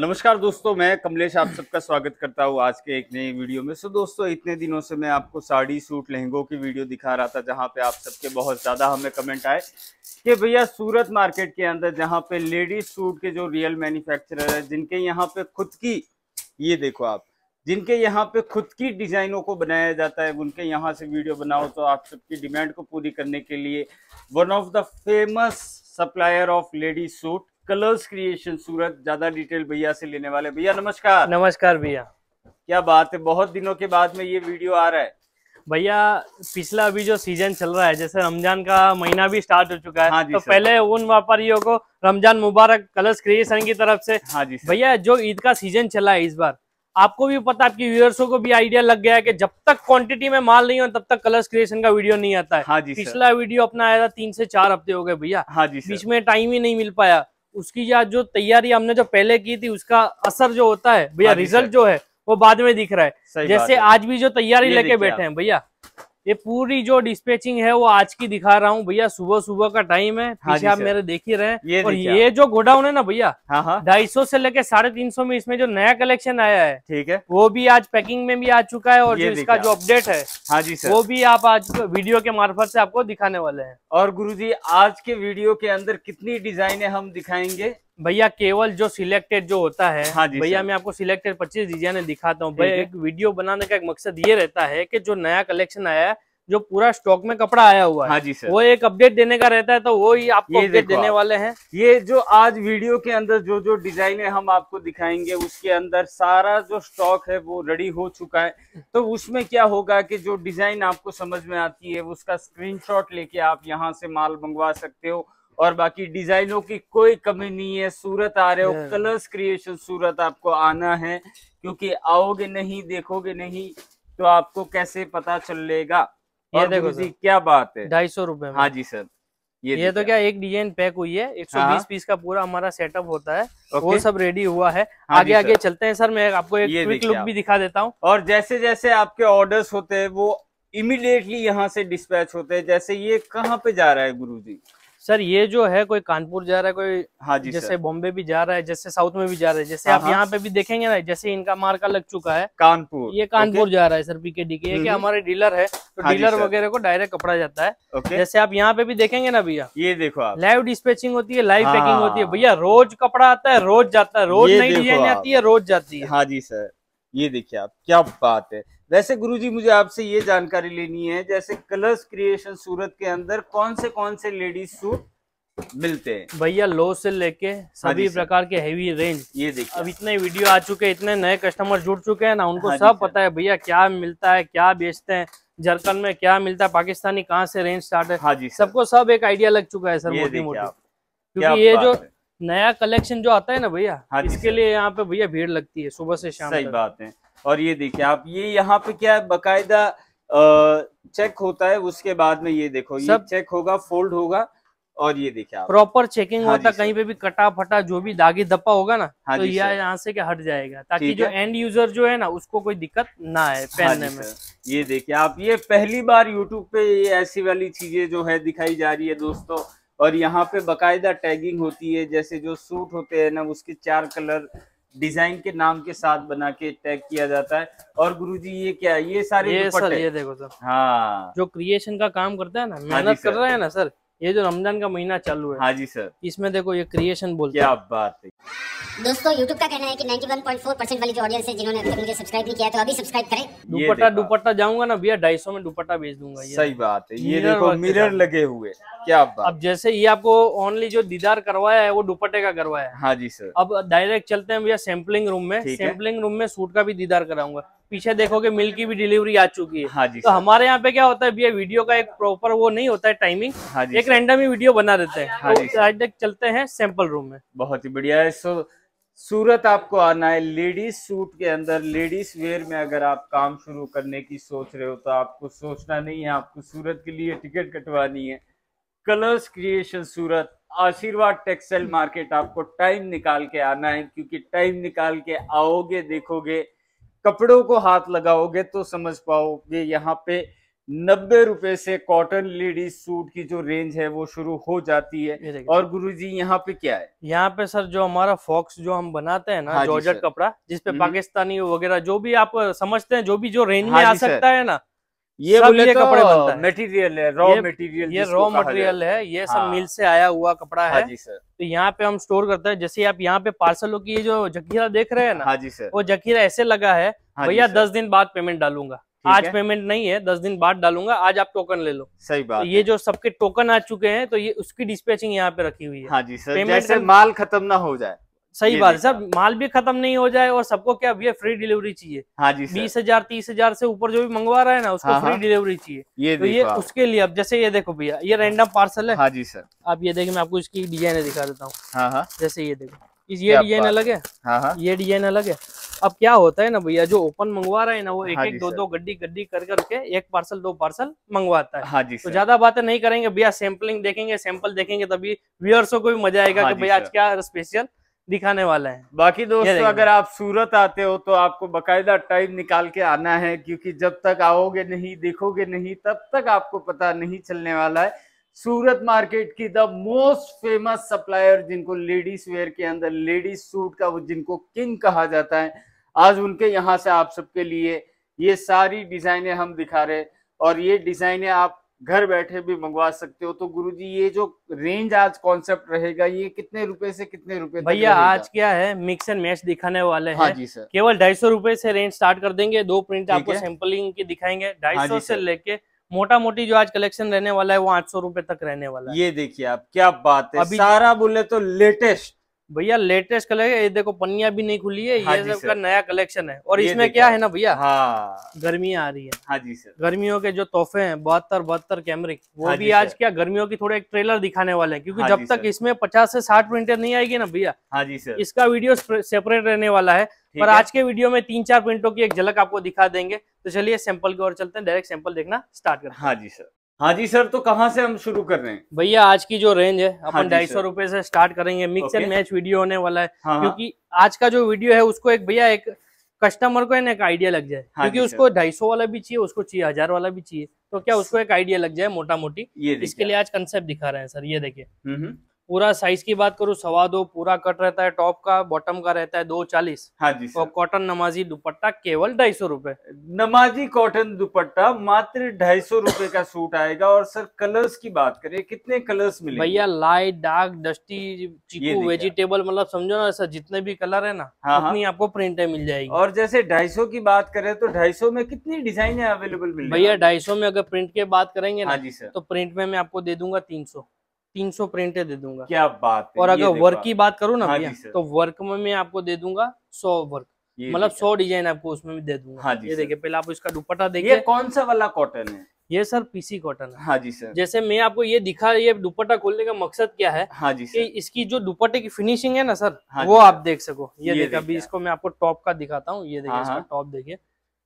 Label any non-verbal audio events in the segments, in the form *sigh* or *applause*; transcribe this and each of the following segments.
नमस्कार दोस्तों मैं कमलेश आप सबका स्वागत करता हूँ आज के एक नए वीडियो में सो दोस्तों इतने दिनों से मैं आपको साड़ी सूट लहंगों की वीडियो दिखा रहा था जहाँ पे आप सबके बहुत ज़्यादा हमें कमेंट आए कि भैया सूरत मार्केट के अंदर जहाँ पे लेडीज सूट के जो रियल मैन्युफैक्चरर है जिनके यहाँ पे खुद की ये देखो आप जिनके यहाँ पे खुद की डिज़ाइनों को बनाया जाता है उनके यहाँ से वीडियो बनाओ तो आप सबकी डिमांड को पूरी करने के लिए one of the famous supplier of ladies suit Colours Creation Surat ज्यादा डिटेल भैया से लेने वाले भैया नमस्कार नमस्कार भैया क्या बात है बहुत दिनों के बाद में ये वीडियो आ रहा है भैया पिछला अभी जो सीजन चल रहा है जैसे रमजान का महीना भी स्टार्ट हो चुका है हाँ तो पहले उन व्यापारियों को रमजान मुबारक कलर्स क्रिएशन की तरफ से हाँ जी भैया जो ईद का सीजन चला है इस बार आपको भी पता आपकी व्यूअर्सों को भी आइडिया लग गया है कि जब तक क्वांटिटी में माल नहीं हो तब तक कलर्स क्रिएशन का वीडियो नहीं आता है हाँ जी पिछला वीडियो अपना आया था तीन से चार हफ्ते हो गए भैया हाँ जी बीच में टाइम ही नहीं मिल पाया उसकी या जो तैयारी हमने जो पहले की थी उसका असर जो होता है भैया हाँ रिजल्ट जो है वो बाद में दिख रहा है जैसे आज भी जो तैयारी लेके बैठे हैं भैया ये पूरी जो डिस्पेचिंग है वो आज की दिखा रहा हूँ भैया सुबह सुबह का टाइम है हाँ पीछे आप मेरे देख ही रहे ये और ये जो गोडाउन है ना भैया हाँ, हाँ। ढाई सौ से लेके साढ़े तीन सौ में इसमें जो नया कलेक्शन आया है ठीक है वो भी आज पैकिंग में भी आ चुका है और जो इसका जो अपडेट है हाँ जी सर वो भी आप आज वीडियो के मार्फत से आपको दिखाने वाले है और गुरु जी आज के वीडियो के अंदर कितनी डिजाइने हम दिखाएंगे भैया केवल जो सिलेक्टेड जो होता है हाँ भैया मैं आपको सिलेक्टेड पच्चीस डिजाइन दिखाता हूँ भैया एक वीडियो बनाने का एक मकसद ये रहता है कि जो नया कलेक्शन आया है जो पूरा स्टॉक में कपड़ा आया हुआ है हाँ जी सर वो एक अपडेट देने का रहता है तो वो ही आपको अपडेट देने वाले हैं ये जो आज वीडियो के अंदर जो जो डिजाइन है हम आपको दिखाएंगे उसके अंदर सारा जो स्टॉक है वो रेडी हो चुका है तो उसमें क्या होगा कि जो डिजाइन आपको समझ में आती है उसका स्क्रीनशॉट लेके आप यहाँ से माल मंगवा सकते हो और बाकी डिजाइनों की कोई कमी नहीं है सूरत आ रहे हो कलर्स क्रिएशन सूरत आपको आना है क्योंकि आओगे नहीं देखोगे नहीं तो आपको कैसे पता चलेगा ये देखो जी क्या बात है ढाई सौ रूपये हाँ जी सर ये, ये तो क्या एक डिजाइन पैक हुई है सौ हाँ। बीस पीस का पूरा हमारा सेटअप होता है वो सब रेडी हुआ है हाँ आगे आगे चलते हैं सर मैं आपको एक क्विक लुक भी दिखा देता हूँ और जैसे जैसे आपके ऑर्डर्स होते हैं वो इमिडिएटली यहाँ से डिस्पैच होते हैं जैसे ये कहाँ पे जा रहा है गुरु जी सर ये जो है कोई कानपुर जा रहा है कोई हाँ जी जैसे बॉम्बे भी जा रहा है जैसे साउथ में भी जा रहा है जैसे हाँ, आप हाँ। यहाँ पे भी देखेंगे ना जैसे इनका मार्का लग चुका है कानपुर ये कानपुर जा रहा है सर पीकेडी के ये हम्म, हम्म। हमारे डीलर है तो हाँ डीलर वगैरह को डायरेक्ट कपड़ा जाता है जैसे आप यहाँ पे भी देखेंगे ना भैया ये देखो आप लाइव डिस्पेचिंग होती है लाइव पैकिंग होती है भैया रोज कपड़ा आता है रोज जाता है रोज नई डिजाइन आती है रोज जाती है हाँ जी सर ये देखिए आप क्या बात है वैसे गुरुजी मुझे आपसे ये जानकारी लेनी है जैसे कलर्स क्रिएशन सूरत के अंदर कौन से कौन से लेडीज सूट मिलते हैं भैया लो से लेके हाँ सभी प्रकार के हेवी रेंज ये देखिए अब इतने वीडियो आ चुके हैं इतने नए कस्टमर जुड़ चुके हैं ना उनको हाँ सब पता है भैया क्या मिलता है क्या बेचते हैं झारखंड में क्या मिलता है पाकिस्तानी कहाँ से रेंज स्टार्ट है हाँ जी सबको सब एक आइडिया लग चुका है सर मोटी मोटी क्योंकि ये जो नया कलेक्शन जो आता है ना भैया हाँ इसके लिए यहाँ पे भैया भीड़ लगती है सुबह से शाम सही बात है और ये देखिए आप ये यहाँ पे क्या बकायदा चेक होता है उसके बाद में ये देखो ये चेक होगा फोल्ड होगा और ये देखिए आप प्रॉपर चेकिंग हाँ होता कहीं पे भी कटा फटा जो भी दागी धप्पा होगा ना हाँ तो यह यहाँ से क्या हट जाएगा ताकि जो एंड यूजर जो है ना उसको कोई दिक्कत ना आए हाँ पहनने में ये देखिए आप ये पहली बार यूट्यूब पे ये ऐसी वाली चीजें जो है दिखाई जा रही है दोस्तों और यहाँ पे बकायदा टैगिंग होती है जैसे जो सूट होते हैं ना उसके चार कलर डिजाइन के नाम के साथ बना के टैग किया जाता है और गुरुजी ये क्या ये सारे ये सर ये देखो सर हाँ जो क्रिएशन का काम करता है ना हाँ मेहनत कर रहे हैं ना सर ये जो रमजान का महीना चालू है हाँ जी सर इसमें देखो ये क्रिएशन बोलते क्या बात है दोस्तों YouTube का कहना है कि 91.4 परसेंट वाली जो ऑडियंस है जिन्होंने अभी तक मुझे सब्सक्राइब नहीं किया तो अभी सब्सक्राइब करें दुपट्टा दुपट्टा जाऊंगा ना भैया ढाई में दुपट्टा भेज दूंगा ये सही बात है ये देखो मिरर लगे हुए क्या बात अब जैसे ये आपको ओनली जो दीदार करवाया है वो दुपट्टे का करवाया है हाँ जी सर अब डायरेक्ट चलते हैं भैया सैम्पलिंग रूम में सैम्पलिंग रूम में सूट का भी दीदार कराऊंगा पीछे देखोगे मिल की भी डिलीवरी आ चुकी है हाँ जी तो हमारे यहाँ पे क्या होता है भैया वीडियो का एक प्रॉपर वो नहीं होता है टाइमिंग हाँ जी एक रैंडम ही वीडियो बना देते हैं हाँ जी तो आज तक चलते हैं सैंपल रूम में बहुत ही बढ़िया है सो सूरत आपको आना है लेडीज सूट के अंदर लेडीज वेयर में अगर आप काम शुरू करने की सोच रहे हो तो आपको सोचना नहीं है आपको सूरत के लिए टिकट कटवानी है कलर्स क्रिएशन सूरत आशीर्वाद टेक्सटाइल मार्केट आपको टाइम निकाल के आना है क्योंकि टाइम निकाल के आओगे देखोगे कपड़ों को हाथ लगाओगे तो समझ पाओगे यहाँ पे नब्बे रुपए से कॉटन लेडीज सूट की जो रेंज है वो शुरू हो जाती है और गुरुजी यहाँ पे क्या है यहाँ पे सर जो हमारा फॉक्स जो हम बनाते हैं ना हाँ जॉर्जेट कपड़ा जिसपे हम्म। पाकिस्तानी वगैरह जो भी आप समझते हैं जो भी जो रेंज हाँ में आ सकता है ना ये बोले ये तो कपड़े बनता है मटेरियल है रॉ मटेरियल ये रॉ मटेरियल है ये सब हाँ। मिल से आया हुआ कपड़ा हाँ है जी सर तो यहाँ पे हम स्टोर करते हैं जैसे आप यहाँ पे पार्सलों की ये जो जखीरा देख रहे हैं ना हाँ जी सर वो जखीरा ऐसे लगा है हाँ भैया दस दिन बाद पेमेंट डालूंगा आज पेमेंट नहीं है दस दिन बाद डालूंगा आज आप टोकन ले लो सही बात तो ये जो सबके टोकन आ चुके हैं तो ये उसकी डिस्पैचिंग यहाँ पे रखी हुई है हाँ जी सर पेमेंट जैसे माल खत्म ना हो जाए सही बात है सर माल भी खत्म नहीं हो जाए और सबको क्या भैया फ्री डिलीवरी चाहिए हाँ जी बीस हजार तीस हजार से ऊपर जो भी मंगवा रहा है ना उसको हाँ, फ्री हाँ। डिलीवरी चाहिए ये तो ये उसके लिए अब जैसे ये देखो भैया ये रैंडम पार्सल है हाँ जी सर आप ये देखिए मैं आपको इसकी डिजाइन दिखा देता हूँ हाँ, हाँ। जैसे ये देखो ये डिजाइन अलग है ये डिजाइन अलग है अब क्या होता है ना भैया जो ओपन मंगवा रहे हैं ना वो एक एक दो दो गड्डी गड्डी कर करके एक पार्सल दो पार्सल मंगवाता है हाँ जी तो ज्यादा बातें नहीं करेंगे भैया सैम्पलिंग देखेंगे सैंपल देखेंगे तभी व्यूअर्सों को भी मजा आएगा हाँ कि भैया आज क्या स्पेशल दिखाने वाला है बाकी दोस्तों अगर आप सूरत आते हो तो आपको बकायदा टाइम निकाल के आना है क्योंकि जब तक आओगे नहीं देखोगे नहीं तब तक आपको पता नहीं चलने वाला है सूरत मार्केट की द मोस्ट फेमस सप्लायर जिनको लेडीज वेयर के अंदर लेडीज सूट का वो जिनको किंग कहा जाता है आज उनके यहाँ से आप सबके लिए ये सारी डिजाइने हम दिखा रहे और ये डिजाइने आप घर बैठे भी मंगवा सकते हो तो गुरुजी ये जो रेंज आज कॉन्सेप्ट रहेगा ये कितने रुपए से कितने रुपए भैया आज क्या है मिक्स एंड मैच दिखाने वाले हाँ हैं हाँ जी सर केवल ढाई सौ रूपये से रेंज स्टार्ट कर देंगे दो प्रिंट आपको सैंपलिंग की दिखाएंगे ढाई हाँ सौ से लेके मोटा मोटी जो आज कलेक्शन रहने वाला है वो आठ सौ रुपए तक रहने वाला है ये देखिए आप क्या बात है अभी सारा बोले तो लेटेस्ट भैया लेटेस्ट कलेक्शन ये देखो पन्निया भी नहीं खुली है हाँ ये सब का नया कलेक्शन है और इसमें क्या है ना भैया हाँ गर्मी आ रही है हाँ जी सर गर्मियों के जो तोहफे हैं बहत्तर बहत्तर कैमरे वो हाँ भी आज क्या गर्मियों की थोड़े एक ट्रेलर दिखाने वाले हैं क्योंकि हाँ जब तक इसमें पचास से साठ प्रिंटर नहीं आएगी ना भैया हाँ जी सर इसका वीडियो सेपरेट रहने वाला है पर आज के वीडियो में तीन चार प्रिंटों की एक झलक आपको दिखा देंगे तो चलिए सैंपल की ओर चलते हैं डायरेक्ट सैंपल देखना स्टार्ट कर हाँ जी सर हाँ जी सर तो कहाँ से हम शुरू कर रहे हैं भैया आज की जो रेंज है हाँ अपन ढाई सौ रूपये से स्टार्ट करेंगे मिक्स एंड मैच वीडियो होने वाला है हाँ, हाँ क्योंकि आज का जो वीडियो है उसको एक भैया एक कस्टमर को एक आइडिया लग जाए हाँ क्योंकि उसको ढाई सौ वाला भी चाहिए उसको चाहिए हजार वाला भी चाहिए तो क्या उसको एक आइडिया लग जाए मोटा मोटी इसके लिए आज कंसेप्ट दिखा रहे हैं सर ये देखिये हम्म, हम्म। पूरा साइज की बात करूँ सवा दो पूरा कट रहता है टॉप का बॉटम का रहता है दो चालीस हाँ जी और कॉटन नमाजी दुपट्टा केवल ढाई सौ रूपए नमाजी कॉटन दुपट्टा मात्र ढाई सौ रूपये का सूट आएगा और सर कलर्स की बात करें कितने कलर्स मिले भैया light dark dusty chiku vegetable मतलब समझो ना सर जितने भी कलर है ना हाँ, हाँ, उतनी आपको प्रिंट मिल जाएगी और जैसे ढाई की बात करे तो ढाई में कितनी डिजाइन अवेलेबल मिल भैया ढाई में अगर प्रिंट की बात करेंगे ना हाँ जी सर तो प्रिंट में मैं आपको दे दूंगा तीन तीन सौ प्रिंटे दे दूंगा क्या बात है और अगर वर्क की बात करूँ ना हाँ भैया तो वर्क में मैं आपको दे दूंगा सौ वर्क मतलब सौ डिजाइन आपको उसमें भी दे दूंगा हाँ जी ये देखिए पहले आप इसका दुपट्टा देखिए कौन सा वाला कॉटन है ये सर पीसी कॉटन है हाँ जी सर जैसे मैं आपको ये दिखा ये दुपट्टा खोलने का मकसद क्या है हाँ जी कि इसकी जो दुपट्टे की फिनिशिंग है ना सर हाँ वो आप देख सको ये, ये देखिए अभी इसको मैं आपको टॉप का दिखाता हूँ ये देखिए हाँ, इसका टॉप हाँ। देखिए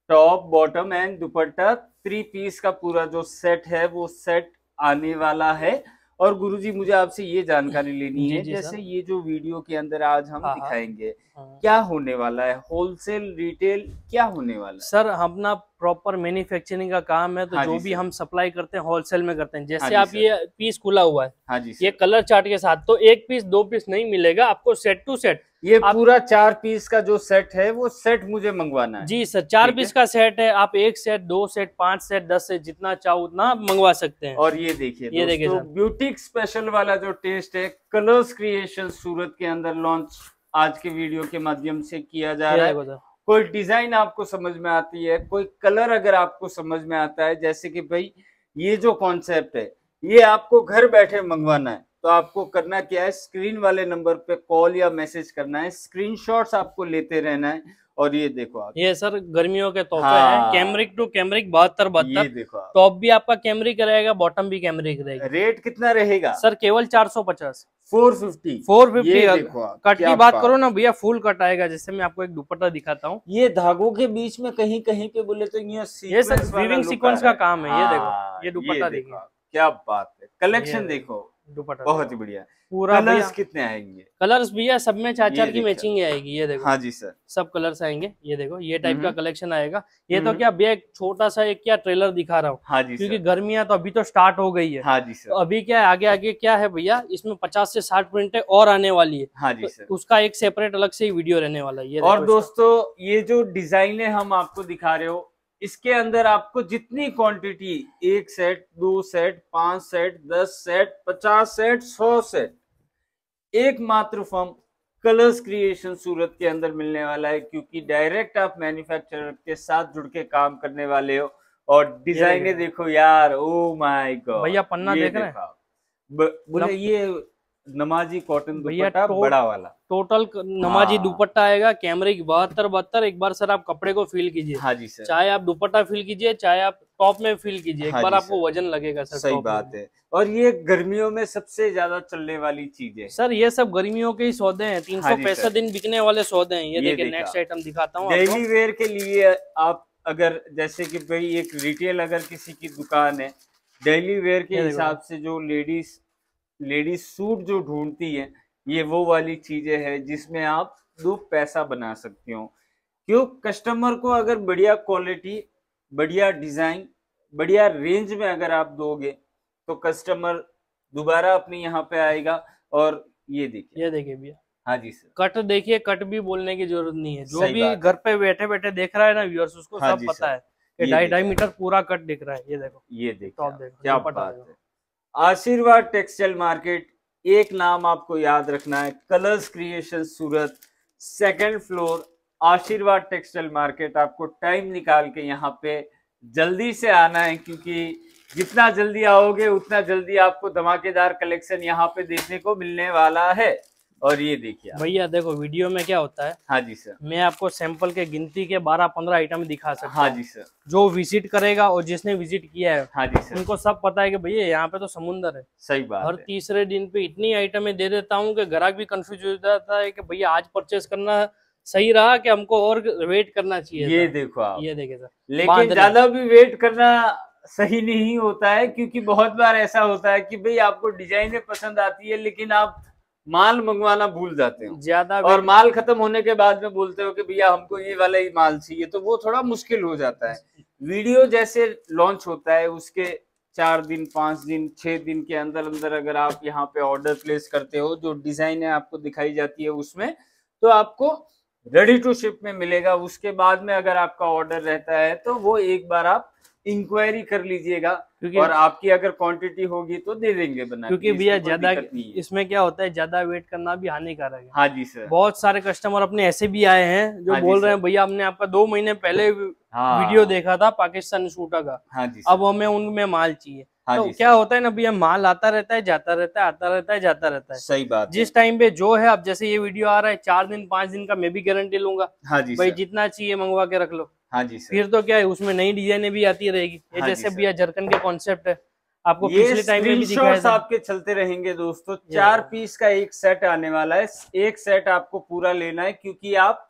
top bottom and dupatta three piece का पूरा जो सेट है वो सेट आने वाला है और गुरुजी मुझे आपसे ये जानकारी लेनी है जैसे ये जो वीडियो के अंदर आज हम हाँ, हाँ। दिखाएंगे हाँ। क्या होने वाला है होलसेल रिटेल क्या होने वाला है सर हम ना प्रॉपर मैन्युफैक्चरिंग का काम है तो हाँ जो भी हम सप्लाई करते हैं होलसेल में करते हैं जैसे हाँ आप ये पीस खुला हुआ है हाँ जी ये कलर चार्ट के साथ तो एक पीस दो पीस नहीं मिलेगा आपको सेट टू सेट ये आप... पूरा चार पीस का जो सेट है वो सेट मुझे मंगवाना है जी सर चार पीस का सेट है आप एक सेट दो सेट पांच सेट दस सेट जितना चाहो उतना आप मंगवा सकते हैं और ये देखिए ये देखिए ब्यूटिक स्पेशल वाला जो टेस्ट है कलर्स क्रिएशन सूरत के अंदर लॉन्च आज के वीडियो के माध्यम से किया जा रहा है कोई डिजाइन आपको समझ में आती है कोई कलर अगर आपको समझ में आता है जैसे कि भाई ये जो कॉन्सेप्ट है ये आपको घर बैठे मंगवाना है तो आपको करना क्या है स्क्रीन वाले नंबर पे कॉल या मैसेज करना है स्क्रीनशॉट्स आपको लेते रहना है और ये देखो आप ये सर गर्मियों के तोहफे हाँ। हैं कैमरिक टू कैमरिक बहत्तर बहत्तर ये देखो टॉप भी आपका कैमरिक रहेगा बॉटम भी कैमरिक रहेगा रेट कितना रहेगा सर केवल चार सौ पचास four fifty four fifty cut की बात करो ना भैया फुल कट आएगा जैसे मैं आपको एक दुपट्टा दिखाता हूँ ये धागों के बीच में कहीं कहीं के बोले तो ये ये सर वीविंग सीक्वेंस का काम है ये देखो हाँ, ये दुपट्टा देखो क्या बात है कलेक्शन देखो दुपट्टा बहुत ही बढ़िया पूरा कलर्स कितने आएंगे कलर्स भैया सब में चार चार की मैचिंग आएगी ये देखो हाँ जी सर सब कलर्स आएंगे ये देखो ये टाइप हम्म। का कलेक्शन आएगा ये तो हम्म। क्या भैया छोटा सा एक क्या ट्रेलर दिखा रहा हूँ हाँ जी क्योंकि गर्मियाँ तो अभी तो स्टार्ट हो गई है हाँ जी सर तो अभी क्या है आगे आगे क्या है भैया इसमें पचास से साठ प्रिंटे और आने वाली है हाँ जी सर तो उसका एक सेपरेट अलग से वीडियो रहने वाला है और दोस्तों ये जो डिजाइने हम आपको दिखा रहे हो इसके अंदर आपको जितनी क्वांटिटी एक सेट दो सेट पांच सेट दस सेट पचास सेट सौ सेट एकमात्र फॉर्म कलर्स क्रिएशन सूरत के अंदर मिलने वाला है क्योंकि डायरेक्ट आप मैन्युफैक्चरर के साथ जुड़ के काम करने वाले हो और डिजाइने देखो यार ओ माय गॉड भैया पन्ना देख रहे हैं बोले ये नमाजी कॉटन भैया तो, बड़ा वाला टोटल नमाजी हाँ। दुपट्टा आएगा कैमरे की बहत्तर बहत्तर एक बार सर आप कपड़े को फील कीजिए हाँ जी सर चाहे आप दुपट्टा फील कीजिए चाहे आप टॉप में फील कीजिए हाँ एक बार आपको वजन लगेगा सर सही बात है और ये गर्मियों में सबसे ज्यादा चलने वाली चीज है सर ये सब गर्मियों के ही सौदे हैं तीन हाँ सौ पैंसठ दिन बिकने वाले सौदे हैं ये देखिए नेक्स्ट आइटम दिखाता हूँ डेली वेयर के लिए आप अगर जैसे की भाई एक रिटेल अगर किसी की दुकान है डेली वेयर के हिसाब से जो लेडीज लेडीज सूट जो ढूंढती है ये वो वाली चीजें है जिसमें आप दो पैसा बना सकते हो क्यों कस्टमर को अगर बढ़िया क्वालिटी बढ़िया डिजाइन बढ़िया रेंज में अगर आप दोगे तो कस्टमर दोबारा अपने यहाँ पे आएगा और ये देखिए ये देखिए भैया हाँ जी सर कट देखिए कट भी बोलने की जरूरत नहीं है जो भी घर पे बैठे बैठे देख रहा है ना व्यूअर्स उसको हाँ सब पता है ढाई ढाई मीटर पूरा कट दिख रहा है ये देखो ये तो देखो क्या बात है आशीर्वाद टेक्सटाइल मार्केट एक नाम आपको याद रखना है Colours Creation Surat second floor Ashirwad textile market आपको टाइम निकाल के यहाँ पे जल्दी से आना है क्योंकि जितना जल्दी आओगे उतना जल्दी आपको धमाकेदार कलेक्शन यहाँ पे देखने को मिलने वाला है और ये देखिए भैया देखो वीडियो में क्या होता है हाँ जी सर मैं आपको सैंपल के गिनती के 12-15 आइटम दिखा सकता हाँ जी सर जो विजिट करेगा और जिसने विजिट किया है हाँ जी सर उनको सब पता है कि भैया यहाँ पे तो समुंदर है सही बात हर तीसरे दिन पे इतनी आइटमें दे देता हूँ कि ग्राहक भी कंफ्यूज हो जाता है कि भैया आज परचेस करना सही रहा कि हमको और वेट करना चाहिए ये देखो आप ये देखे सर लेकिन ज्यादा भी वेट करना सही नहीं होता है क्योंकि बहुत बार ऐसा होता है कि भाई आपको डिजाइने पसंद आती है लेकिन आप माल मंगवाना भूल जाते हो ज्यादा और माल खत्म होने के बाद में बोलते हो कि भैया हमको ये वाला ही माल चाहिए तो वो थोड़ा मुश्किल हो जाता है वीडियो जैसे लॉन्च होता है उसके चार दिन पांच दिन छह दिन के अंदर अंदर अगर आप यहाँ पे ऑर्डर प्लेस करते हो जो डिज़ाइन है आपको दिखाई जाती है उसमें तो आपको रेडी टू शिप में मिलेगा उसके बाद में अगर आपका ऑर्डर रहता है तो वो एक बार आप इंक्वायरी कर लीजिएगा क्योंकि और आपकी अगर क्वांटिटी होगी तो दे देंगे बना क्योंकि भैया ज्यादा इसमें क्या होता है ज्यादा वेट करना भी हानिकारक है हाँ जी सर बहुत सारे कस्टमर अपने ऐसे भी आए हैं जो हाँ बोल रहे हैं भैया हमने आपका दो महीने पहले हाँ। वीडियो देखा था पाकिस्तान शूटर का हाँ जी अब हमें उनमें माल चाहिए हाँ तो क्या होता है ना भैया माल आता रहता है जाता रहता है आता रहता है जाता रहता है सही बात जिस टाइम पे जो है अब जैसे ये वीडियो आ रहा है चार दिन पांच दिन का मैं भी गारंटी लूंगा हाँ जी भाई जितना चाहिए मंगवा के रख लो हाँ जी सर फिर तो क्या है उसमें नई डिजाइने भी आती रहेगी ये हाँ जैसे भैया जर्कन के कॉन्सेप्ट है आपको पिछले टाइम में भी दिखाया था आपके चलते रहेंगे दोस्तों चार पीस का एक सेट आने वाला है एक सेट आपको पूरा लेना है क्योंकि आप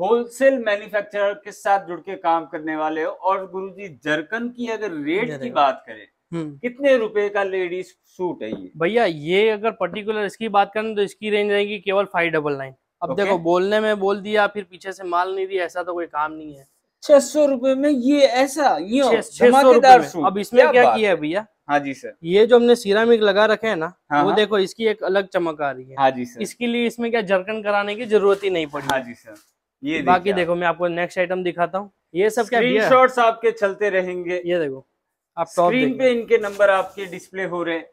होलसेल मैन्युफैक्चरर के साथ जुड़ के काम करने वाले हो और गुरु जी जरकन की अगर रेट की बात करें हम्म। कितने रुपए का लेडीज सूट है ये भैया ये अगर पर्टिकुलर इसकी बात करें तो इसकी रेंज रहेगी केवल फाइव डबल नाइन अब देखो बोलने में बोल दिया फिर पीछे से माल नहीं दिया ऐसा तो कोई काम नहीं है छह सौ रूपये में ये ऐसा ये धमाकेदार अब इसमें क्या, क्या किया है भैया हाँ जी सर ये जो हमने सीरामिक लगा रखे है ना हाँ वो हाँ। देखो इसकी एक अलग चमक आ रही है हाँ जी सर इसके लिए इसमें क्या जरकन कराने की जरूरत ही नहीं पड़ी हाँ जी सर ये बाकी देखो मैं आपको नेक्स्ट आइटम दिखाता हूँ ये सब क्या शॉर्ट आपके चलते रहेंगे ये देखो आप स्क्रीन पे इनके नंबर आपके डिस्प्ले हो रहे हैं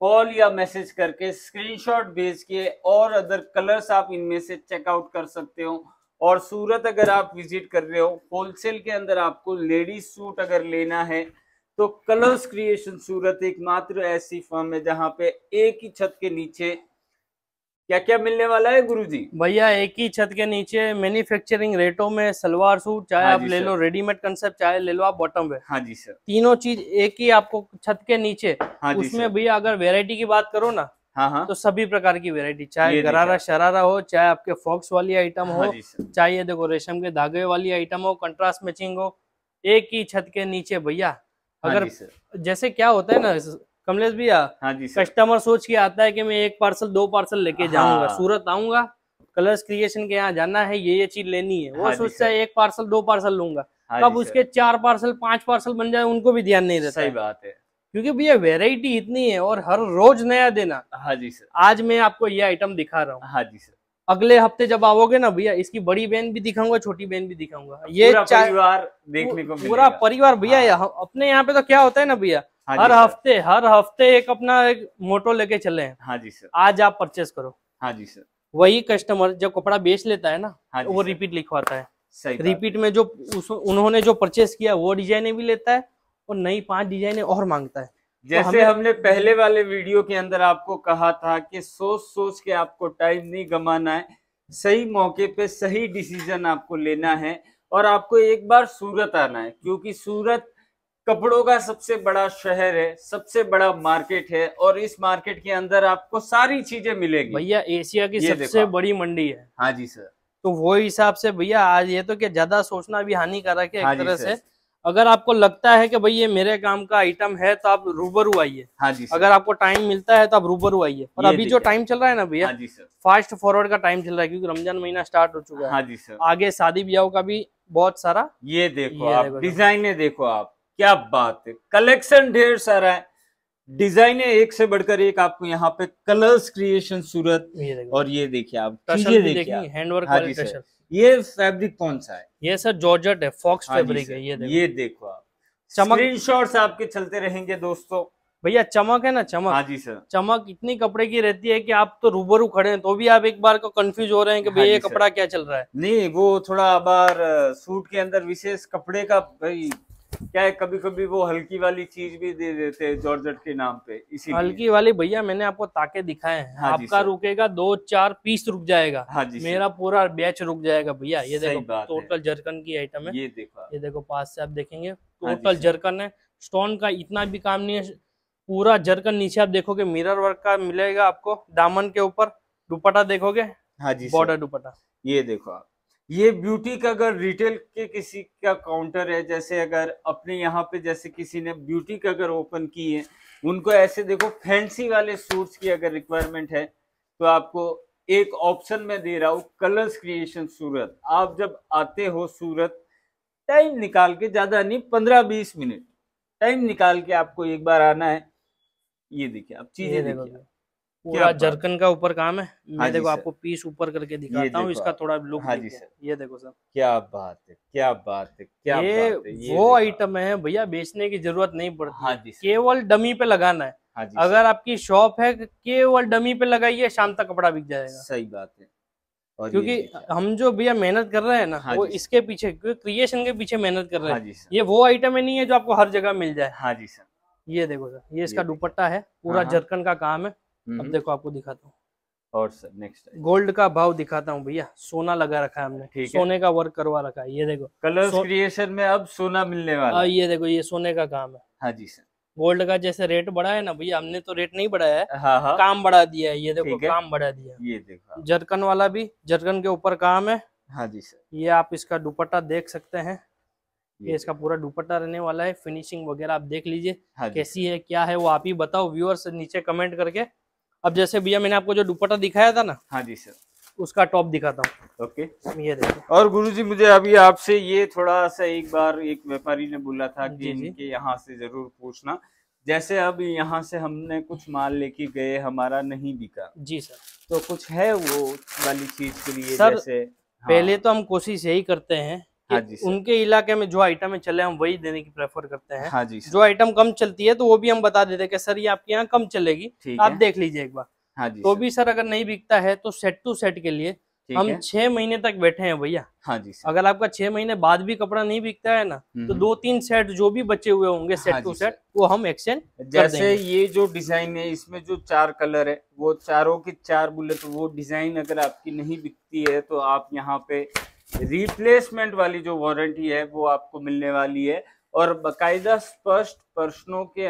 कॉल या मैसेज करके स्क्रीनशॉट भेज के और अदर कलर्स आप इनमें से चेकआउट कर सकते हो और सूरत अगर आप विजिट कर रहे हो होलसेल के अंदर आपको लेडीज सूट अगर लेना है तो कलर्स क्रिएशन सूरत एकमात्र ऐसी फर्म है जहाँ पे एक ही छत के नीचे क्या क्या मिलने वाला है गुरु जी भैया एक ही छत के नीचे मैन्युफैक्चरिंग रेटों में सलवार सूट चाहे हाँ आप ले लो रेडीमेड कंसेप्ट चाहे ले लो आप बॉटम वेयर हाँ जी सर तीनों चीज एक ही आपको छत के नीचे हाँ उसमें भैया अगर वेरायटी की बात करो ना हाँ हाँ तो सभी प्रकार की वेरायटी चाहे गरारा शरारा हो चाहे आपके फॉक्स वाली आइटम हो हाँ चाहे ये देखो रेशम के धागे वाली आइटम हो कंट्रास्ट मैचिंग हो एक ही छत के नीचे भैया हाँ अगर जैसे क्या होता है ना कमलेश भैया हाँ जी कस्टमर सोच के आता है कि मैं एक पार्सल दो पार्सल लेके हाँ। जाऊंगा सूरत आऊंगा कलर्स क्रिएशन के यहाँ जाना है ये ये चीज लेनी है वो हाँ सोचता है एक पार्सल दो पार्सल लूंगा हाँ कब उसके चार पार्सल पांच पार्सल बन जाए उनको भी ध्यान नहीं रहता सही बात है क्योंकि भैया वेराइटी इतनी है और हर रोज नया देना हाँ जी सर आज मैं आपको ये आइटम दिखा रहा हूँ हाँ जी सर अगले हफ्ते जब आओगे ना भैया इसकी बड़ी बहन भी दिखाऊंगा छोटी बहन भी दिखाऊंगा ये परिवार देखने को पूरा परिवार भैया हाँ। अपने यहाँ पे तो क्या होता है ना भैया हाँ हर हफ्ते हर हफ्ते एक अपना एक मोटो लेके चले हैं हाँ जी सर आज आप परचेस करो हाँ जी सर वही कस्टमर जब कपड़ा बेच लेता है ना हाँ वो रिपीट लिखवाता है रिपीट में जो उन्होंने जो परचेस किया वो डिजाइने भी लेता है और नई पांच डिजाइने और मांगता है तो जैसे तो हमने पहले वाले वीडियो के अंदर आपको कहा था कि सोच सोच के आपको टाइम नहीं गमाना है सही मौके पे सही डिसीजन आपको लेना है और आपको एक बार सूरत आना है क्योंकि सूरत कपड़ों का सबसे बड़ा शहर है सबसे बड़ा मार्केट है और इस मार्केट के अंदर आपको सारी चीजें मिलेगी भैया एशिया की सबसे बड़ी मंडी है हाँ जी सर तो वो हिसाब से भैया आज ये तो क्या ज्यादा सोचना भी हानिकारक है हाँ एक तरह से अगर आपको लगता है कि भाई ये मेरे काम का आइटम है तो आप रूबरू आइए हाँ जी अगर आपको टाइम मिलता है तो आप रूबरू आइए और अभी जो टाइम चल रहा है ना भैया हाँ जी सर फास्ट फॉरवर्ड का टाइम चल रहा है क्योंकि रमजान महीना स्टार्ट हो चुका है हाँ जी सर आगे शादी ब्याह का भी बहुत सारा ये देखो ये आप डिजाइने देखो आप क्या बात है कलेक्शन ढेर सारा है डिजाइने एक से बढ़कर एक आपको यहाँ पे कलर्स क्रिएशन सूरत और ये देखिए आप चीजें देखिए हैंडवर्क हाँ ये फैब्रिक कौन सा है ये सर जॉर्जट है फॉक्स हाँ फैब्रिक है ये देखो ये देखो आप चमक आपके चलते रहेंगे दोस्तों भैया चमक है ना चमक हाँ जी सर चमक इतनी कपड़े की रहती है कि आप तो रूबरू खड़े हैं तो भी आप एक बार को कंफ्यूज हो रहे हैं कि हाँ भैया ये कपड़ा क्या चल रहा है नहीं वो थोड़ा बार सूट के अंदर विशेष कपड़े का भाई क्या है कभी कभी वो हल्की वाली चीज भी दे देते हैं जॉर्जेट के नाम पे इसी हल्की वाली भैया मैंने आपको ताके दिखाए हैं हाँ आपका रुकेगा दो चार पीस रुक जाएगा हाँ जी मेरा पूरा बैच रुक जाएगा भैया ये देखो टोटल जरकन की आइटम है ये देखो ये देखो पास से आप देखेंगे टोटल हाँ जरकन है स्टोन का इतना भी काम नहीं है पूरा जरकन नीचे आप देखोगे मिरर वर्क का मिलेगा आपको दामन के ऊपर दुपट्टा देखोगे हाँ जी बॉर्डर दुपट्टा ये देखो आप ये ब्यूटी का अगर रिटेल के किसी का काउंटर है जैसे अगर अपने यहाँ पे जैसे किसी ने ब्यूटी का अगर ओपन की है उनको ऐसे देखो फैंसी वाले सूट्स की अगर रिक्वायरमेंट है तो आपको एक ऑप्शन में दे रहा हूँ कलर्स क्रिएशन सूरत आप जब आते हो सूरत टाइम निकाल के ज़्यादा नहीं पंद्रह बीस मिनट टाइम निकाल के आपको एक बार आना है ये देखिए आप चीज़ें देखिए पूरा जरकन का ऊपर काम है हाँ मैं देखो आपको पीस ऊपर करके दिखाता हूँ इसका थोड़ा लुक हाँ जी सर ये देखो सर क्या बात है क्या बात है क्या ये, बात है, ये वो आइटम है भैया बेचने की जरूरत नहीं पड़ती हाँ जी केवल डमी पे लगाना है हाँ जी अगर आपकी शॉप है केवल डमी पे लगाइए शाम तक कपड़ा बिक जाएगा सही बात है क्योंकि अच्छा। हम जो भैया मेहनत कर रहे हैं ना हाँ वो इसके पीछे क्रिएशन के पीछे मेहनत कर रहे हैं हाँ ये वो आइटम नहीं है जो आपको हर जगह मिल जाए हाँ जी सर ये देखो सर ये इसका दुपट्टा है पूरा हाँ, जरकन का काम है अब हम्म। देखो आपको दिखाता हूँ और सर नेक्स्ट गोल्ड का भाव दिखाता हूँ भैया सोना लगा रखा है हमने ठीक सोने का वर्क करवा रखा है ये देखो कलर क्रिएशन में अब सोना मिलने वाला ये देखो ये सोने का काम है हाँ जी सर गोल्ड का जैसे रेट बढ़ा है ना भैया हमने तो रेट नहीं बढ़ाया है हाँ हा। काम बढ़ा दिया है ये देखो काम बढ़ा दिया ये देखो जरकन वाला भी जरकन के ऊपर काम है हाँ जी सर ये आप इसका दुपट्टा देख सकते हैं ये इसका पूरा दुपट्टा रहने वाला है फिनिशिंग वगैरह आप देख लीजिए हाँ कैसी है क्या है वो आप ही बताओ व्यूअर्स नीचे कमेंट करके अब जैसे भैया मैंने आपको जो दुपट्टा दिखाया था ना हाँ जी सर उसका टॉप दिखाता हूँ ओके ये देखो और जी मुझे अभी आपसे ये थोड़ा सा एक बार एक व्यापारी ने बोला था कि इनके यहाँ से जरूर पूछना जैसे अब यहाँ से हमने कुछ माल लेके गए हमारा नहीं बिका जी सर तो कुछ है वो वाली चीज के लिए सर, जैसे हाँ। पहले तो हम कोशिश यही करते हैं हाँ जी उनके इलाके में जो आइटम चले हम वही देने की प्रेफर करते हैं हाँ जी जो आइटम कम चलती है तो वो भी हम बता देते हैं कि सर ये आपके यहाँ कम चलेगी आप देख लीजिए एक बार हाँ जी तो भी सर अगर नहीं बिकता है तो सेट टू सेट के लिए हम छह महीने तक बैठे हैं भैया हाँ जी अगर आपका छह महीने बाद भी कपड़ा नहीं बिकता है ना हम्म, तो हम्म। दो तीन सेट जो भी बचे हुए होंगे सेट हाँ टू सेट वो हम एक्सचेंज जैसे ये जो डिजाइन है इसमें जो चार कलर है वो चारों के चार बुलेट वो डिजाइन अगर आपकी नहीं बिकती है तो आप यहाँ पे रिप्लेसमेंट वाली जो वारंटी है वो आपको मिलने वाली है और बकायदा स्पष्ट प्रश्नों के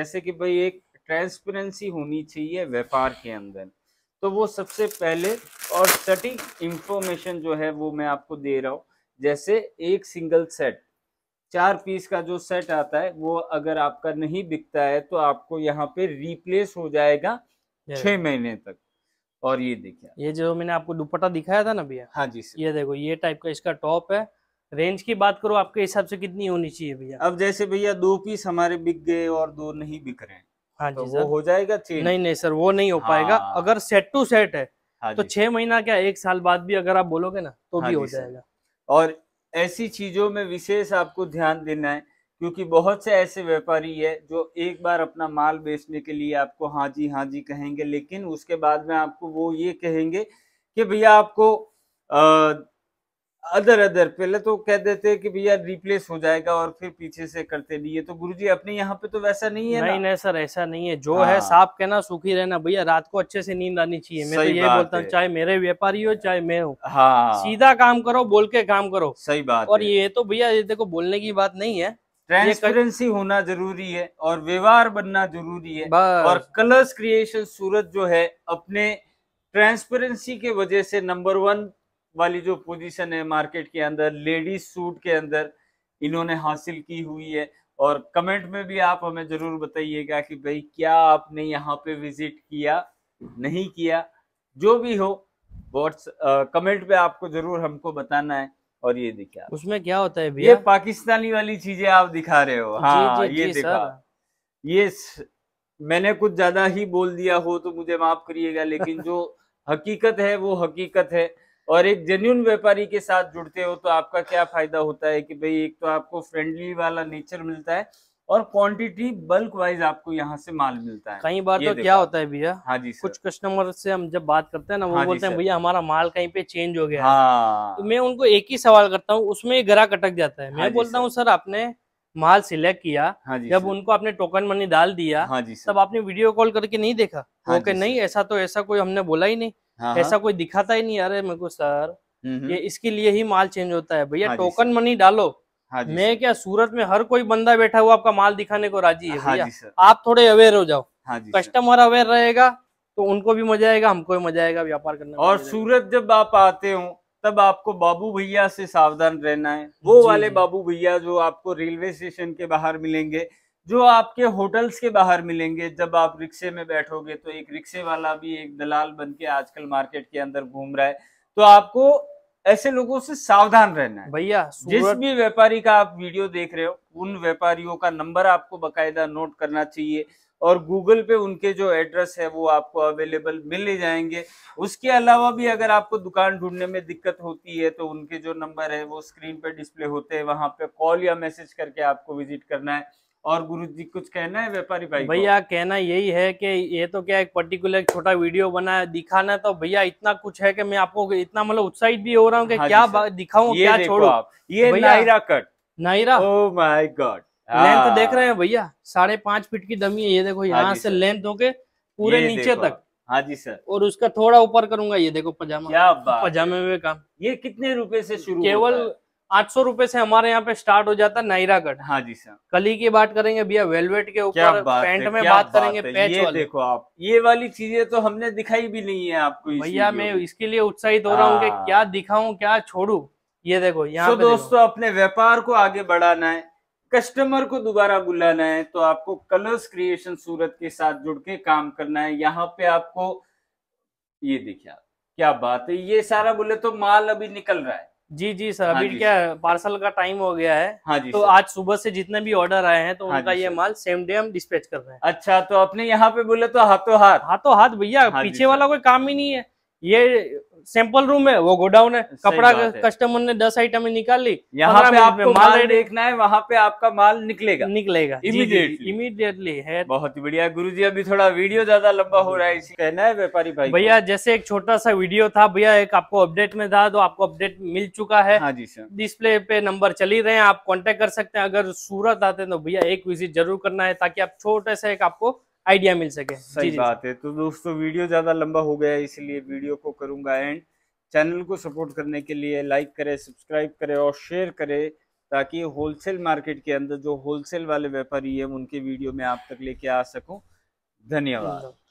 जैसे कि भाई एक ट्रांसपेरेंसी होनी चाहिए व्यापार के अंदर तो वो सबसे पहले और सटीक इंफॉर्मेशन जो है वो मैं आपको दे रहा हूँ जैसे एक सिंगल सेट चार पीस का जो सेट आता है वो अगर आपका नहीं बिकता है तो आपको यहाँ पे रिप्लेस हो जाएगा छः महीने तक और ये देखिए ये जो मैंने आपको दुपट्टा दिखाया था ना भैया हाँ जी ये देखो ये टाइप का इसका टॉप है रेंज की बात करो आपके हिसाब से कितनी होनी चाहिए भैया अब जैसे भैया दो पीस हमारे बिक गए और दो नहीं बिक रहे हाँ तो जी तो सर हो जाएगा चेंज नहीं नहीं सर वो नहीं हो हाँ। पाएगा अगर सेट टू सेट है हाँ तो छह महीना क्या एक साल बाद भी अगर आप बोलोगे ना तो हाँ भी हो जाएगा और ऐसी चीजों में विशेष आपको ध्यान देना है क्योंकि बहुत से ऐसे व्यापारी है जो एक बार अपना माल बेचने के लिए आपको हाँ जी हाँ जी कहेंगे लेकिन उसके बाद में आपको वो ये कहेंगे कि भैया आपको आ, अदर अदर पहले तो कह देते कि भैया रिप्लेस हो जाएगा और फिर पीछे से करते नहीं है तो गुरु जी अपने यहाँ पे तो वैसा नहीं है नहीं नहीं सर ऐसा नहीं है जो हाँ। है साफ कहना सुखी रहना भैया रात को अच्छे से नींद आनी चाहिए मैं तो ये बोलता हूँ चाहे मेरे व्यापारी हो चाहे मैं हूँ हाँ। सीधा काम करो बोल के काम करो सही बात और ये तो भैया ये देखो बोलने की बात नहीं है ट्रांसपेरेंसी होना जरूरी है और व्यवहार बनना जरूरी है और कलर्स क्रिएशन सूरत जो है अपने ट्रांसपेरेंसी के वजह से नंबर वन वाली जो पोजीशन है मार्केट के अंदर लेडीज सूट के अंदर इन्होंने हासिल की हुई है और कमेंट में भी आप हमें जरूर बताइएगा कि भाई क्या आपने यहाँ पे विजिट किया नहीं किया जो भी हो व्हाट्स कमेंट पे आपको जरूर हमको बताना है और ये देखिए उसमें क्या होता है भैया ये पाकिस्तानी वाली चीजें आप दिखा रहे हो हाँ जी, जी, ये देखा ये मैंने कुछ ज्यादा ही बोल दिया हो तो मुझे माफ करिएगा लेकिन जो *laughs* हकीकत है वो हकीकत है और एक जेन्यून व्यापारी के साथ जुड़ते हो तो आपका क्या फायदा होता है कि भाई एक तो आपको फ्रेंडली वाला नेचर मिलता है और क्वांटिटी बल्क वाइज आपको यहाँ से माल मिलता है कई बार तो क्या होता है भैया हाँ जी कुछ कस्टमर से हम जब बात करते हैं ना वो हाँ बोलते हैं भैया हमारा माल कहीं पे चेंज हो गया हाँ। तो मैं उनको एक ही सवाल करता हूँ उसमें ग्राहक अटक जाता है मैं हाँ बोलता हूँ सर आपने माल सिलेक्ट किया हाँ जी जब उनको आपने टोकन मनी डाल दिया हाँ जी तब आपने वीडियो कॉल करके नहीं देखा हाँ ओके नहीं ऐसा तो ऐसा कोई हमने बोला ही नहीं हाँ, हाँ। ऐसा कोई दिखाता ही नहीं अरे मेरे को सर हम्म, हम्म। ये इसके लिए ही माल चेंज होता है भैया टोकन हाँ मनी डालो हाँ मैं क्या सूरत में हर कोई बंदा बैठा हुआ आपका माल दिखाने को राजी है हाँ जी सर आप थोड़े अवेयर हो जाओ हाँ जी कस्टमर अवेयर रहेगा तो उनको भी मजा आएगा हमको भी मजा आएगा व्यापार करने और सूरत जब आप आते हो तब आपको बाबू भैया से सावधान रहना है वो वाले बाबू भैया जो आपको रेलवे स्टेशन के बाहर मिलेंगे जो आपके होटल्स के बाहर मिलेंगे जब आप रिक्शे में बैठोगे तो एक रिक्शे वाला भी एक दलाल बन के आजकल मार्केट के अंदर घूम रहा है तो आपको ऐसे लोगों से सावधान रहना है भैया जिस भी व्यापारी का आप वीडियो देख रहे हो उन व्यापारियों का नंबर आपको बकायदा नोट करना चाहिए और गूगल पे उनके जो एड्रेस है वो आपको अवेलेबल मिल ही जाएंगे उसके अलावा भी अगर आपको दुकान ढूंढने में दिक्कत होती है तो उनके जो नंबर है वो स्क्रीन पे डिस्प्ले होते हैं वहां पे कॉल या मैसेज करके आपको विजिट करना है और गुरु जी कुछ कहना है व्यापारी भाई भैया कहना यही है कि ये तो क्या एक पर्टिकुलर छोटा वीडियो बना दिखाना तो भैया इतना कुछ है कि मैं आपको इतना मतलब उत्साहित भी हो रहा हूँ कि हाँ क्या दिखाऊं क्या छोड़ू आप ये तो Naira cut Naira oh my god length देख रहे हैं भैया साढ़े पांच फीट की दमी है ये देखो हाँ यहाँ से लेंथ होके पूरे नीचे तक हाँ जी सर और उसका थोड़ा ऊपर करूंगा ये देखो पजामा क्या पजामे में काम ये कितने रुपए से शुरू केवल आठ सौ रूपये से हमारे यहाँ पे स्टार्ट हो जाता है नायरा हाँ जी सर कली की बात करेंगे भैया वेलवेट के ऊपर पैंट में बात करेंगे पैच ये वाले। देखो आप ये वाली चीजें तो हमने दिखाई भी नहीं है आपको भैया मैं इसके लिए उत्साहित हो रहा हूँ कि हाँ। क्या दिखाऊं क्या छोड़ू ये देखो यहाँ दोस्तों अपने व्यापार को आगे बढ़ाना है कस्टमर को दोबारा बुलाना है तो आपको कलर्स क्रिएशन सूरत के साथ जुड़ के काम करना है यहाँ पे आपको ये देखिए क्या बात है ये सारा बोले तो माल अभी निकल रहा है जी जी सर अभी हाँ क्या पार्सल का टाइम हो गया है हाँ जी तो आज सुबह से जितने भी ऑर्डर आए हैं तो हाँ उनका ये माल सेम डे हम डिस्पैच कर रहे हैं अच्छा तो अपने यहाँ पे बोले तो हाथों हाथ हाथों हाथ भैया हाँ पीछे वाला कोई काम ही नहीं है ये सैंपल रूम है वो गोडाउन है कपड़ा कस्टमर ने दस आइटम निकाल ली यहाँ पे आपको माल देखना है वहाँ पे आपका माल निकलेगा निकलेगा इमीडिएटली इमीडिएटली है बहुत बढ़िया गुरु जी अभी थोड़ा वीडियो ज्यादा लंबा हो रहा है इसी कहना है व्यापारी भाई भैया जैसे एक छोटा सा वीडियो था भैया एक आपको अपडेट में था तो आपको अपडेट मिल चुका है डिस्प्ले हाँ पे नंबर चल ही रहे हैं आप कॉन्टेक्ट कर सकते हैं अगर सूरत आते हैं तो भैया एक विजिट जरूर करना है ताकि आप छोटे से एक आपको आइडिया मिल सके सही जी, बात जी। है तो दोस्तों वीडियो ज्यादा लंबा हो गया इसलिए वीडियो को करूंगा एंड चैनल को सपोर्ट करने के लिए लाइक करे सब्सक्राइब करे और शेयर करे ताकि होलसेल मार्केट के अंदर जो होलसेल वाले व्यापारी है उनके वीडियो में आप तक लेके आ सकूं धन्यवाद